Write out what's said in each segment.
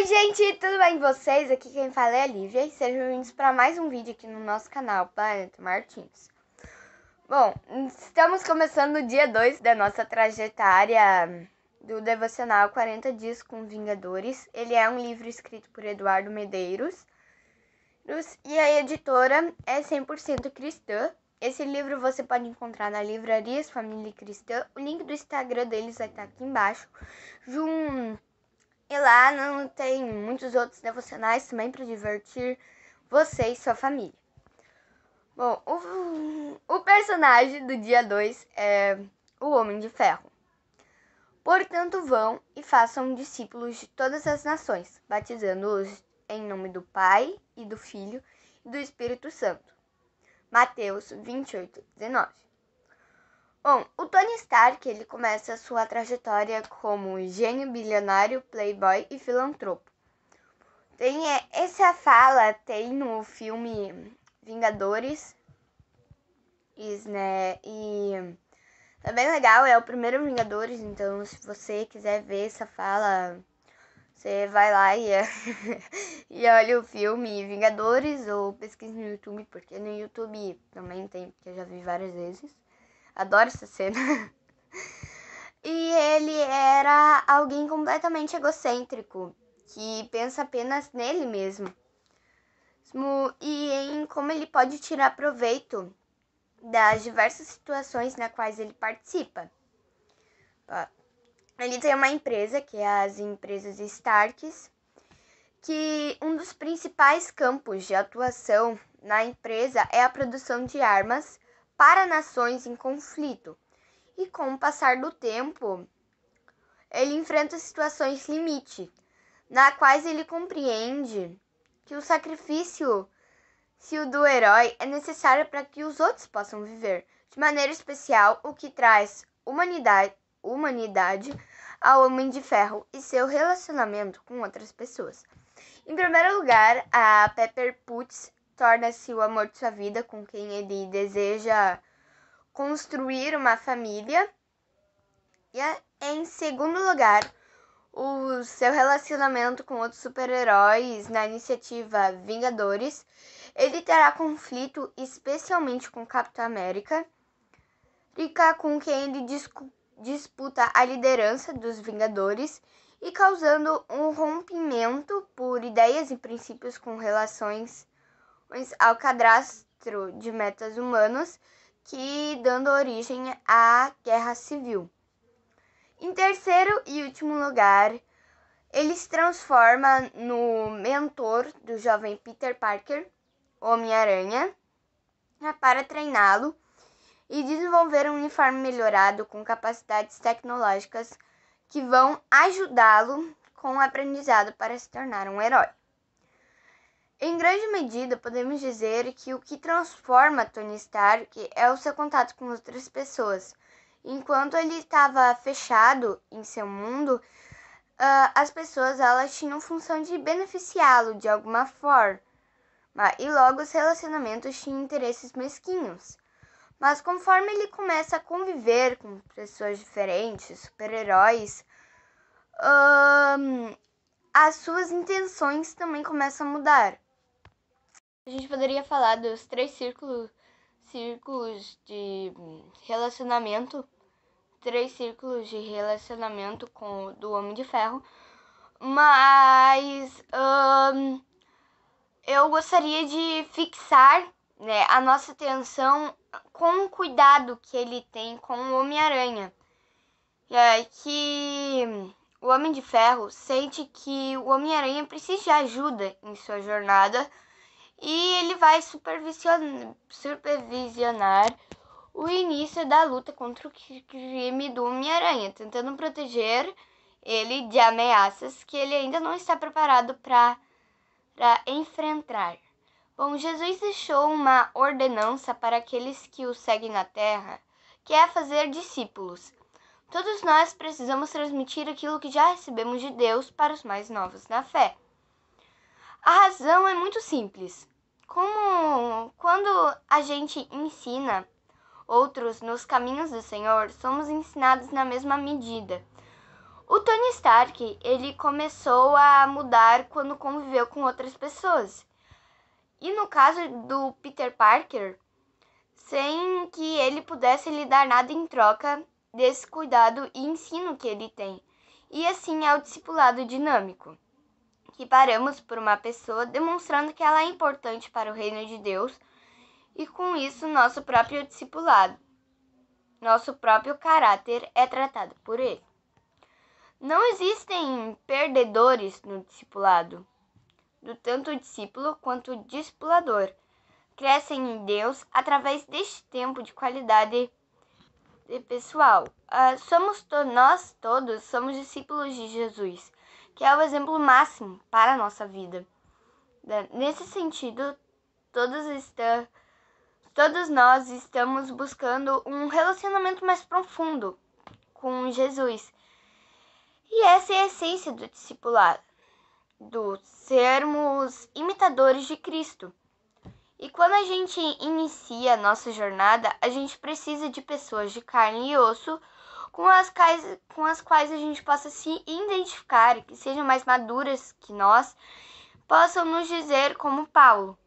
Oi gente, tudo bem com vocês? Aqui quem fala é a Lívia e sejam bem-vindos para mais um vídeo aqui no nosso canal Planeta Martins. Bom, estamos começando o dia 2 da nossa trajetória do devocional 40 dias com Vingadores. Ele é um livro escrito por Eduardo Medeiros e a editora é 100% cristã. Esse livro você pode encontrar na Livrarias Família Cristã. O link do Instagram deles vai estar aqui embaixo, junto e lá não tem muitos outros devocionais também para divertir você e sua família. Bom, o, o personagem do dia 2 é o Homem de Ferro. Portanto, vão e façam discípulos de todas as nações, batizando-os em nome do Pai e do Filho e do Espírito Santo. Mateus 28, 19. Bom, o Tony Stark ele começa sua trajetória como gênio bilionário, playboy e filantropo. Tem é, essa fala tem no filme Vingadores. né? E tá bem legal, é o primeiro Vingadores, então se você quiser ver essa fala, você vai lá e, e olha o filme Vingadores ou pesquisa no YouTube, porque no YouTube também tem, porque eu já vi várias vezes. Adoro essa cena. e ele era alguém completamente egocêntrico, que pensa apenas nele mesmo e em como ele pode tirar proveito das diversas situações na quais ele participa. Ele tem uma empresa, que é as empresas Starks, que um dos principais campos de atuação na empresa é a produção de armas para nações em conflito. E com o passar do tempo, ele enfrenta situações limite, na quais ele compreende que o sacrifício se o do herói é necessário para que os outros possam viver, de maneira especial o que traz humanidade, humanidade ao Homem de Ferro e seu relacionamento com outras pessoas. Em primeiro lugar, a Pepper Putz torna-se o amor de sua vida, com quem ele deseja construir uma família. E é, em segundo lugar, o seu relacionamento com outros super-heróis na iniciativa Vingadores. Ele terá conflito especialmente com Capitão América, Rika com quem ele disputa a liderança dos Vingadores e causando um rompimento por ideias e princípios com relações ao cadastro de metas humanas, que dando origem à guerra civil. Em terceiro e último lugar, ele se transforma no mentor do jovem Peter Parker, Homem-Aranha, né, para treiná-lo e desenvolver um uniforme melhorado com capacidades tecnológicas que vão ajudá-lo com o aprendizado para se tornar um herói. Em grande medida, podemos dizer que o que transforma Tony Stark é o seu contato com outras pessoas. Enquanto ele estava fechado em seu mundo, uh, as pessoas elas tinham função de beneficiá-lo de alguma forma, e logo os relacionamentos tinham interesses mesquinhos. Mas conforme ele começa a conviver com pessoas diferentes, super-heróis, ah, as suas intenções também começam a mudar. A gente poderia falar dos três círculos, círculos de hum, relacionamento, três círculos de relacionamento com do Homem de Ferro, mas hum, eu gostaria de fixar né, a nossa atenção com o cuidado que ele tem com o Homem-Aranha. É que hum, o Homem de Ferro sente que o Homem-Aranha precisa de ajuda em sua jornada e ele vai supervisionar, o início da luta contra o crime do Homem-Aranha, tentando proteger ele de ameaças que ele ainda não está preparado para enfrentar. Bom, Jesus deixou uma ordenança para aqueles que o seguem na terra, que é fazer discípulos. Todos nós precisamos transmitir aquilo que já recebemos de Deus para os mais novos na fé. A razão é muito simples. Como quando a gente ensina outros nos caminhos do Senhor, somos ensinados na mesma medida. O Tony Stark, ele começou a mudar quando conviveu com outras pessoas. E no caso do Peter Parker, sem que ele pudesse lhe dar nada em troca desse cuidado e ensino que ele tem. E assim é o discipulado dinâmico que paramos por uma pessoa, demonstrando que ela é importante para o reino de Deus e com isso nosso próprio discipulado, nosso próprio caráter é tratado por ele. Não existem perdedores no discipulado, do tanto o discípulo quanto o discipulador. Crescem em Deus através deste tempo de qualidade pessoal. Ah, somos to nós todos somos discípulos de Jesus que é o exemplo máximo para a nossa vida. Nesse sentido, todos, está, todos nós estamos buscando um relacionamento mais profundo com Jesus. E essa é a essência do discipulado, do sermos imitadores de Cristo. E quando a gente inicia a nossa jornada, a gente precisa de pessoas de carne e osso com as, quais, com as quais a gente possa se identificar, que sejam mais maduras que nós, possam nos dizer como Paulo.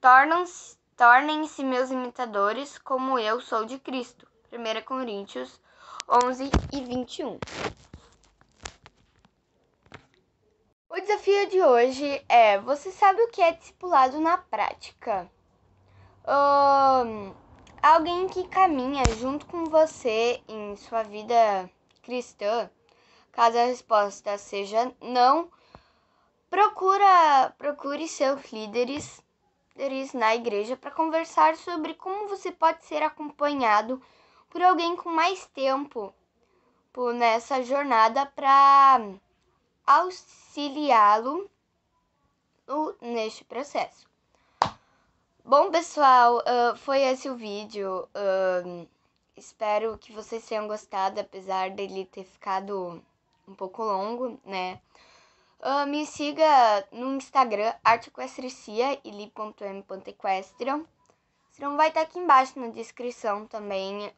Tornam-se Tornem-se meus imitadores, como eu sou de Cristo. 1 Coríntios 11 e 21. O desafio de hoje é: você sabe o que é discipulado na prática? Um, alguém que caminha junto com você em sua vida cristã, caso a resposta seja não, procura procure seus líderes, líderes na igreja para conversar sobre como você pode ser acompanhado por alguém com mais tempo nessa jornada para auxiliá-lo neste processo. Bom, pessoal, uh, foi esse o vídeo. Uh, espero que vocês tenham gostado, apesar dele ter ficado um pouco longo, né? Uh, me siga no Instagram, artequestrecia e Se Serão vai estar aqui embaixo na descrição também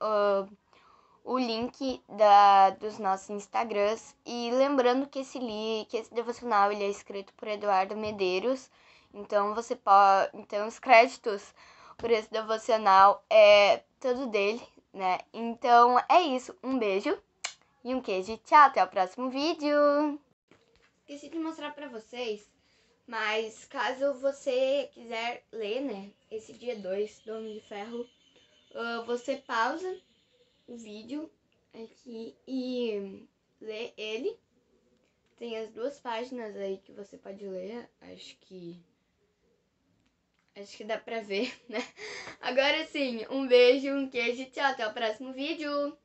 o link da, dos nossos Instagrams. E lembrando que esse, li, que esse devocional ele é escrito por Eduardo Medeiros então você pode, então os créditos por esse devocional é todo dele, né? Então é isso, um beijo e um queijo. Tchau, até o próximo vídeo. Esqueci de mostrar para vocês, mas caso você quiser ler, né, esse dia 2 do Homem de Ferro, ah, você pausa o vídeo aqui e lê ele. Tem as duas páginas aí que você pode ler, acho que Acho que dá pra ver, né? Agora sim, um beijo, um queijo e tchau. Até o próximo vídeo.